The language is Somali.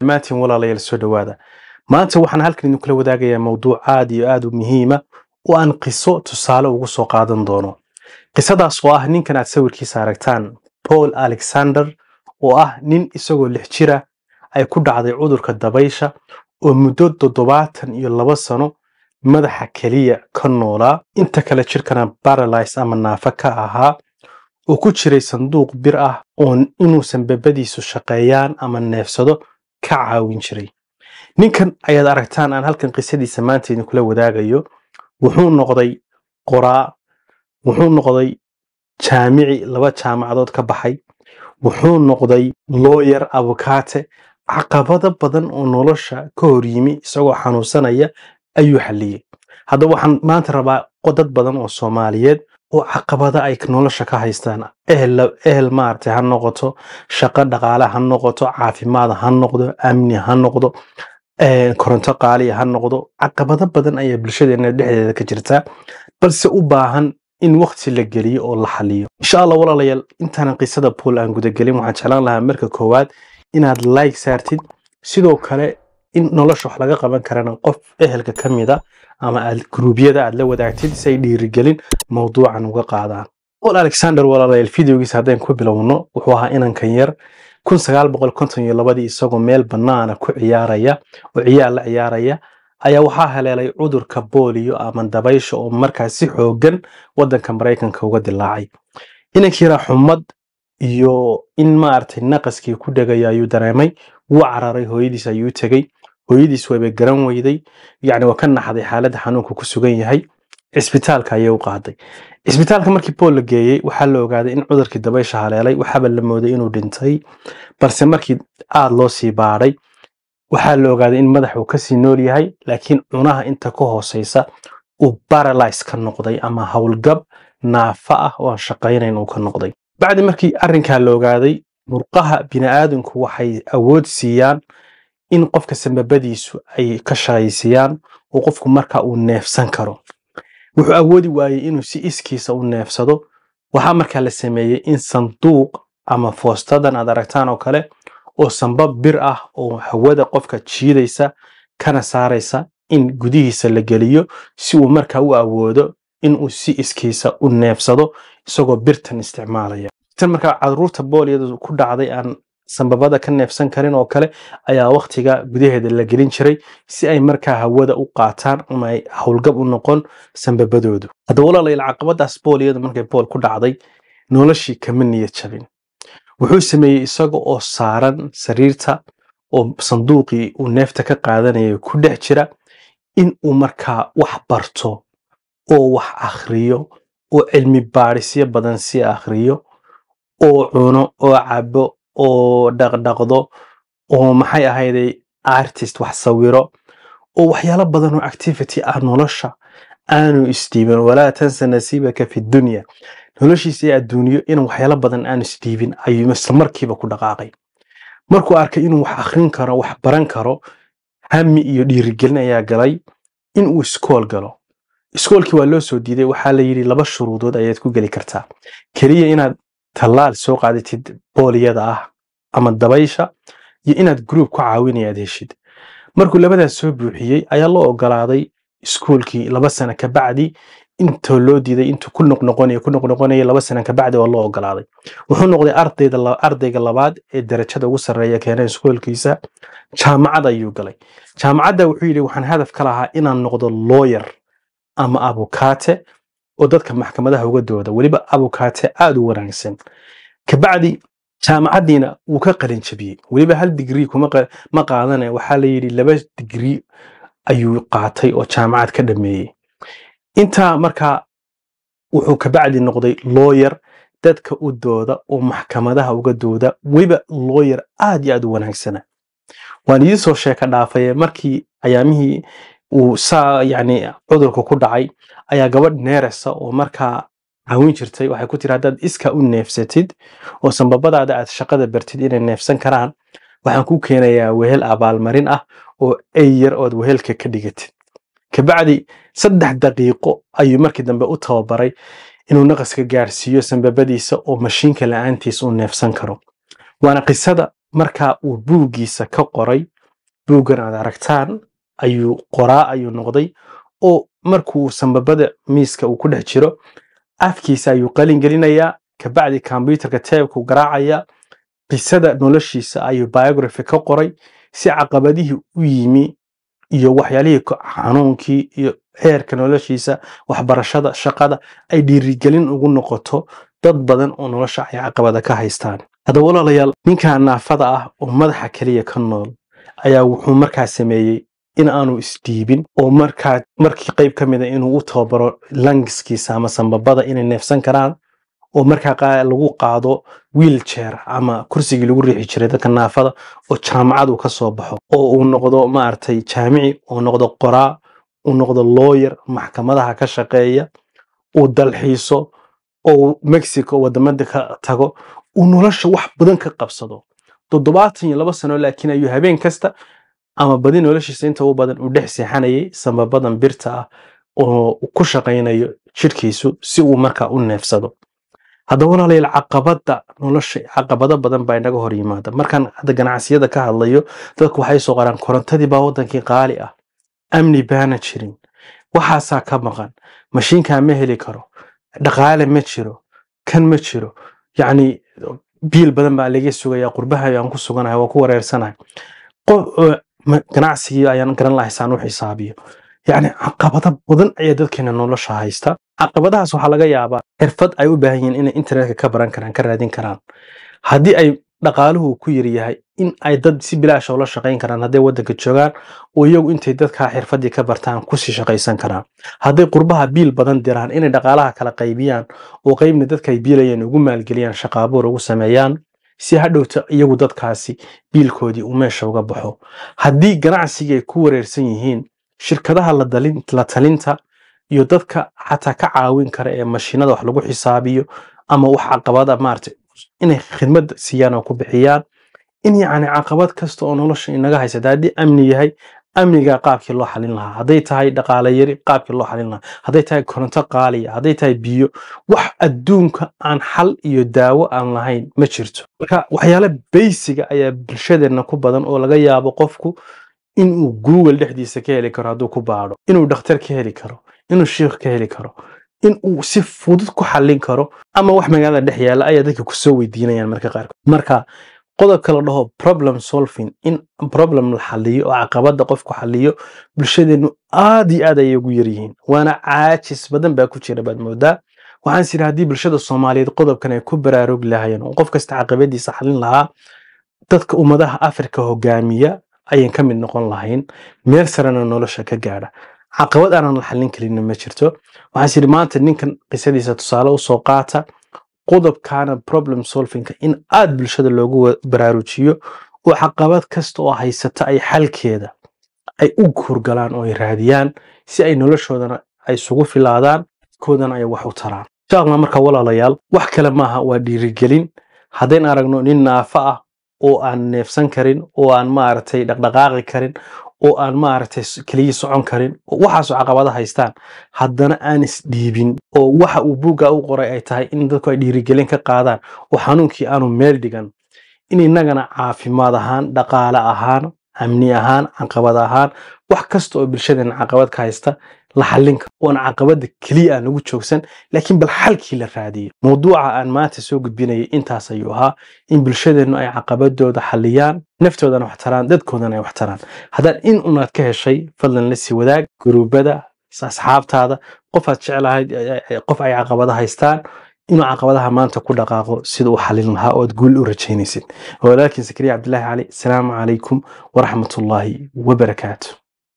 dhammaantiin walaalayaal soo dhowaada maanta waxaan halkan idinkula wadaagayaa mawduuc aad iyo aad u muhiima ah oo aan qiso tusaale ugu soo qaadan doono qisadaas oo ah ninkan aad sawirkiisa aragtaan paul alexander oo ah nin isagoo lix jira ah, ay ku dhacday cudurka dabaysha oo muddo toddobaatan iyo laba sano madaxa keliya ka noolaa inta kale jirkana baralys ama naafa ka ahaa oo ku jiray sanduuq bir ah oon inuusan babadiisu shaqeeyaan ama neefsado ka caawin jiray ninkan ayaad aragtaan aan halkan qisadiisa maanta idinkula wadaagayo wuxuu noqday qoraa wuxuu noqday jaamici laba jaamacadood ka baxay wuxuu noqday looyar abukate caqabada badan oo nolosha ka hor yimi isagoo xanuunsanaya ayuu xalliyey haddaba waxaan maanta rabaa dad badan oo soomaaliyeed oo caqabada ay nolosha ka haystaan ehel maarata ha noqoto shaqo dhaqaale ha noqoto caafimaad ha noqdo amni ha noqdo eh, koronto qaaliya ha noqdo caqabado badan ayaa bulshadeena dhexdeeda ka jirtaa balse u baahan in wakti la geliyo oo la xaliyo insha allah walaalayaal intaanan qisada pool aan gudagelin waxaan jeclaan lahaa marka koowaad inaad like saartid sidoo kale in nolosha wax laga qaban karana qof ehelka ka mida ama aad gruubyada aad la wadaagtid si ay dhiirigelin mawduucan uga qaadaan ol alexander walaalayaal fideogiisa haddaan ku bilowno wuxuu ahaa inankan yar dii isagoo meel bannaana ku ciyaaraya oo ciyaar la ciyaaraya ayaa waxaa haleelay cudurka booliyo ama dabaysha oo markaas si xoogan waddanka maraykanka uga dilaacay inankiira xumad iyo in maaragtay naqaskii ku dhegaya ayuu dareemay wuu cararay hooyadiis ayuu tegey hooyadiis wayba garan weyday yani waa ka naxday xaaladda xanuunka ku sugan yahay cisbitaalka ayay u qaaday cisbitaalka markii bool la geeyey waxaa la ogaaday in cudurkii dabaysha haleelay waxaaba la mooday inuu dhintay balse markii aad loo sii baadhay waxaa la ogaaday in madax uu kasii nool yahay laakiin cunaha inta ka hooseysa uu baralys ka noqday ama howlgab naafa ah oo aan shaqaynayn uu ka noqday bacdi markii arrinkaa la ogaaday murqaha bini'aadanku waxay awood siiyaan in qofka sambabadiisu ay ka shaqaysiyaan oo qofku marka uu neefsan karo wuxuu awoodi waayey inuu si iskiisa u neefsado waxaa markaa la sameeyey in sanduuq ama foostadan aad aragtaan oo kale oo sambab bir ah oo hawada qofka jiidaysa kana saaraysa in gudihiisa la geliyo si uu markaa u awoodo inuu si iskiisa u neefsado isagoo birtan isticmaalaya tan markaa caruurta booliyada ku dhacday aan sambabada ka neefsan karin oo kale ayaa wakhtiga gudaheeda la gelin jiray si ay markaa hawada u qaataan unay howlgab u noqon sambabadoodu haddaba walaalayaal caqabadaas bool iyadu markay bool ku dhacday noloshii kama niyad jabin wuxuu sameeyey isaga oo saaran sariirta oo sanduuqii uu neefta ka qaadanaya ku dhex jira in uu markaa wax barto oo wax akhriyo oo cilmi baadhisyo badan si akhriyo oo cuno oo cabo oo dhaqdhaqdo oo maxay ahayday artist wax sawiro oo waxyaalo badan oo activity ah nolosha aanu isdhiibin walaa tansa nasiibaka fi dunya noloshiisa ee adduunyo inuu waxyaalo badan aanu isdhiibin ayuu islamarkiiba ku dhaqaaqay markuu arkay inuu wax akhrin karo wax baran karo hami iyo dhiirigelin ayaa galay inuu iskool galo iskoolkii waa loo soo diiday waxaa la yidhi laba shuruudood ayaad ku geli kartaa keliya inaad talaal soo qaadatid booliyada ah ama dabaysha iyo inaad groub ku caawinaya ad heshid markuu labadaas soo buuxiyey ayaa loo ogolaaday iskuolkii laba sana kabacdi intoo loo diiday intuu ku noqnoqonaya ku noqnoqonaya laba sana kabacdi waa loo ogolaaday wuxuu noqday ardayda ardayga labaad ee darajada ugu sarreeya keena iskuolkiisa jaamacad ayuu galay jaamacadda wuxuu yidhi waxaan hadaf ka lahaa inaan noqdo looyer ama abukate oo dadka maxkamadaha uga dooda weliba abukaate aad u wanaagsan kabacdi jaamacadiina wuu ka qalinjabiyey weliba hal digrii ma qaadane waxaa la yidhi laba digrii ayuu qaatay oo jaamacad ka dhameeyey intaa markaa wuxuu kabacdi noqday looyer dadka u dooda oo maxkamadaha uga dooda weliba looyer aad iyo aad u wanaagsana waan idiin soo sheeka dhaafaye markii cayaamihii uu saa yani cudurka ku dhacay ayaa gabadh neerasa oo markaa caawin jirtay waxay ku tiri haddaad iska u neefsatid oo sanbabadaada aad shaqada bartid inay neefsan karaan waxaan ku keenayaa wehel abaalmarin ah oo ey yar ood wehelka ka dhigatid kabacdi saddex daqiiqo ayuu markii dambe u tababaray inuu naqaska gaarsiiyo sanbabadiisa oo mashiinka la'aantiis uu neefsan karo waana qisada markaa uu buuggiisa ka qoray buuggan aad aragtaan ayuu qoraa ayuu noqday oo markuu sambabada miiska uu ku dhex jiro afkiisa ayuu qalin gelinayaa kabacdi kombyuterka teebkuu garaacaya qisada noloshiisa ayuu biography ka qoray si caqabadihii u yimi iyo waxyaalihii xanuunkii iyo heerka noloshiisa waxbarashada shaqada ay dhiirigelin ugu noqoto dad badan oo nolosha ay caqabada ka haystaan haddaba walaalayaal ninkan naafada ah oo madaxa keliya ka nool ayaa wuxuu markaa sameeyey in aanu isdhiibin oo markii qayb ka mida ah inuu u tababaro langiskiisa ama sambabada inay neefsan karaan oo markaa lagu qaado wiiljeer ama kursigii lagu riixi jiray dadka naafada oo jaamacadu ka soo baxo oo uu noqdo maaragtay jaamici uu noqdo qoraa uu noqdo looyer maxkamadaha ka shaqeeya uu dalxiiso oo mexico wadamada ka tago uu nolosha wax badan ka qabsado toddobaatan iyo laba sano laakiin ayuu habeen kasta ama badi noloshiisa inta u badan uu dhex seexanayay sambabadan birta ah oo ku shaqaynayo jirkiisu si uu markaa u neefsado haddaba walaalayaal caqabada nolosha caqabado badan baa inaga hor yimaada markaan hadda ganacsiyada ka hadlayo dadku waxay soo qaraan korontadii baa waddankii qaali ah amni baana jirin waxaasaa ka maqan mashiinkaa ma heli karo dhaqaale ma jiro kan ma jiro yacni biil badan baa laga sugayaa qurbaha aan ku suganahay waa ku wareersanahay ganacsigii ayaan garan laha saanu xisaabiyo yacni caqabado badan ayaa dadkeena nolosha haysta caqabadahaas waxaa laga yaabaa xirfad ay u baahan yihiin inay internetka ka baran karaan ka raadin karaan haddii ay dhaqaaluhu ku yar in ay dad si bilaasha ah ula shaqayn karaan hadday waddanka joogaan oo iyagu intay dadkaa xirfaddii ka bartaan kusii shaqaysan karaan hadday qurbaha biil badan diraan inay dhaqaalaha kala qaybiyaan oo qaybna dadka ay biilayeen ugu maalgeliyaan shaqaabuur ugu sameeyaan si hadhowta iyagu dadkaasi biilkoodii uu meesha uga baxo haddii ganacsigii ku wareersan yihiin shirkadaha la talinta iyo dadka xataa ka caawin kara ee mashiinada wax lagu xisaabiyo ama wax caqabada maarata inay khidmad siiyaan oo ku bixiyaan in yacni caqabad kasta oo nolosha inaga haysata haddii amni yahay amniga qaabkii loo xalin lahaa hadday tahay dhaqaale yari qaabkii loo xalin lahaa hadday tahay koronto qaaliya hadday tahay biyo wax adduunka aan xal iyo daawo aan lahayn ma jirto marka waxyaale baysiga ayaa bulshadeenna ku badan oo laga yaabo qofku inuu google dhexdiisa ka heli karo hadduu ku baadho inuu dhakhtar ka heli karo inuu shiikh ka heli karo inuu si fudud ku xallin karo ama wax magaalada dhex yaalla ayaa dadka ku soo weydiinayaan marka qaarkood marka qodobka la dhaho problem solving in problem la xaliyo oo caqabada qofku xaliyo bulshadeenu aad iyo aad ayay ugu yaryihiin waana caajis badan baa ku jira baad moodaa waxaan is idhaha haddii bulshada soomaaliyeed qodobkan ay ku baraarugi lahayeen oo qof kasta caqabadiisa xalin lahaa dadka ummadaha afrika hogaamiya ayaan ka mid noqon lahayn meel sarena nolosha ka gaadha caqabad aanan la xalin kalinna ma jirto waxaan is maanta ninkan qisadiisa tusaale usoo qaata qodobkaana problem solfinka in aad bulshada loogu baraarujiyo oo caqabad kasta oo haysata ay xalkeeda ay u guurgalaan oo ay raadiyaan si ay noloshoodana ay sugu filaadaan koodana ay wax u taraan insha allah markaa walaalayaal wax kale maaha waa dhiirigelin haddayn aragno nin naafa ah oo aan neefsan karin oo aan maaragtay dhaqdhaqaaqi karin oo aan maaragtay keliya socon karin waxaasoo caqabada haystaan haddana aan isdhiibin oo waxa uu buugga u qoray ay tahay in dadku ay dhiirigelin ka qaadaan oo xanuunkii aanu meel dhigan in innagana caafimaad ahaan dhaqaale ahaan amni ahaan caqabad ahaan wax kasta oo bulshadeena caqabad ka haysta la xallin karo oona caqabada keliya aan ugu joogsan laakiin bal xalkii la raadiyo mowduuca aan maanta soo gudbinaya intaas ayuu ahaa in bulshadeennu ay caqabadooda xalliyaan naftoodana waxtaraan dadkoodana ay waxtaraan taraan haddaan in unaad ka heshay fadlan la sii wadaag guruubada asxaabtaada qof aad jeclahayd qof ay caqabado haystaan inuu caqabadaha maanta ku dhaqaaqo sida uu xalin lahaa oo aad guul u rajaynaysid walaalkiin sakariya cabdilaahi cali asalaamu calaykum waraxmatullaahi wabarakaatu